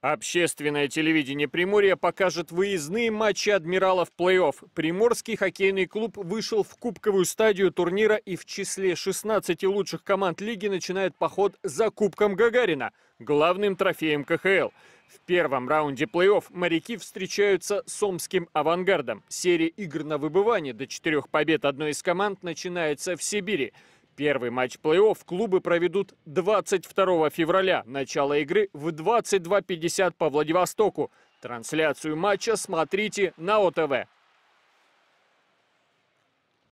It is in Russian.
Общественное телевидение Приморья покажет выездные матчи Адмиралов в плей-офф. Приморский хоккейный клуб вышел в кубковую стадию турнира и в числе 16 лучших команд лиги начинает поход за Кубком Гагарина, главным трофеем КХЛ. В первом раунде плей-офф моряки встречаются с омским «Авангардом». Серия игр на выбывание до четырех побед одной из команд начинается в Сибири. Первый матч плей-офф клубы проведут 22 февраля. Начало игры в 22.50 по Владивостоку. Трансляцию матча смотрите на ОТВ.